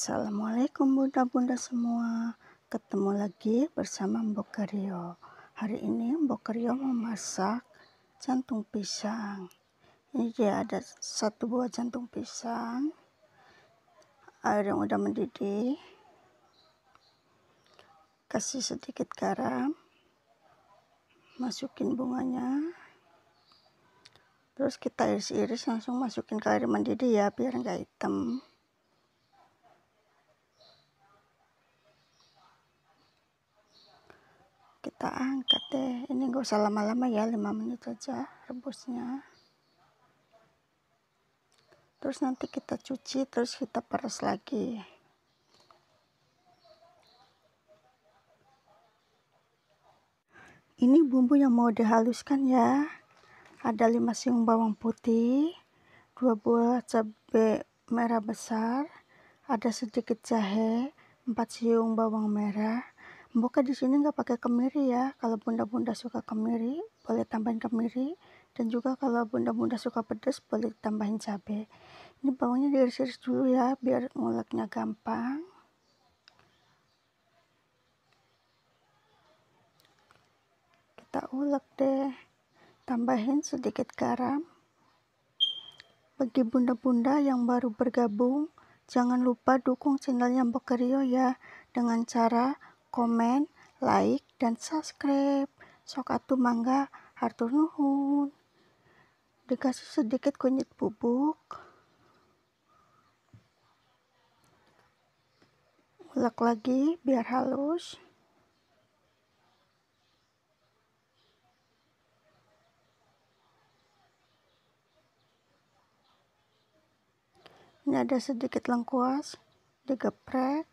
Assalamualaikum bunda-bunda semua Ketemu lagi bersama Mbok Karyo Hari ini Mbok Karyo memasak jantung pisang Ini dia ada satu buah jantung pisang Air yang udah mendidih Kasih sedikit garam Masukin bunganya Terus kita iris-iris langsung masukin ke air mendidih ya biar nggak hitam tak angkat deh ini gak usah lama-lama ya 5 menit aja rebusnya terus nanti kita cuci terus kita peres lagi ini bumbu yang mau dihaluskan ya ada 5 siung bawang putih 2 buah cabai merah besar ada sedikit jahe 4 siung bawang merah buka di sini nggak pakai kemiri ya. Kalau bunda-bunda suka kemiri, boleh tambahin kemiri. Dan juga kalau bunda-bunda suka pedas, boleh tambahin cabai. Ini bawangnya diiris-iris dulu ya, biar nguleknya gampang. Kita ulek deh. Tambahin sedikit garam. Bagi bunda-bunda yang baru bergabung, jangan lupa dukung channelnya Mbokerio ya dengan cara komen, like, dan subscribe. Sok atuh mangga hartur nuhun. Dikasih sedikit kunyit bubuk. Ulek lagi biar halus. Ini ada sedikit lengkuas, digeprek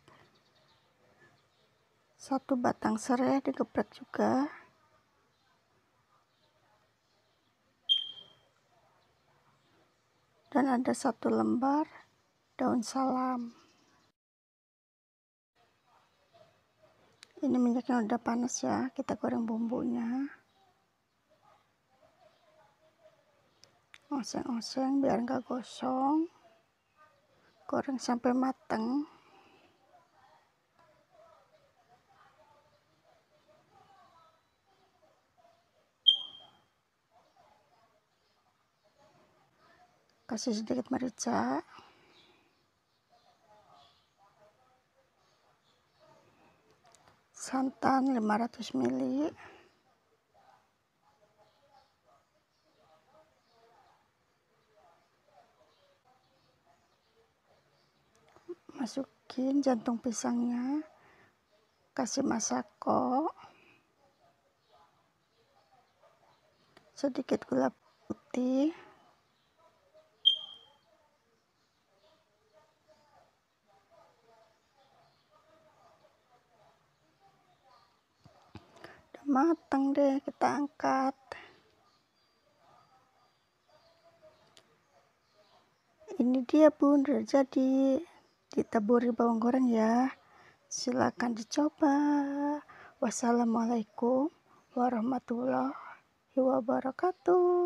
satu batang serai digeprek juga dan ada satu lembar daun salam ini minyaknya udah panas ya kita goreng bumbunya oseng-oseng biar nggak gosong goreng sampai mateng kasih sedikit merica santan 500 ml masukin jantung pisangnya kasih masako sedikit gula putih matang deh kita angkat ini dia bun udah jadi ditaburi bawang goreng ya silahkan dicoba wassalamualaikum warahmatullahi wabarakatuh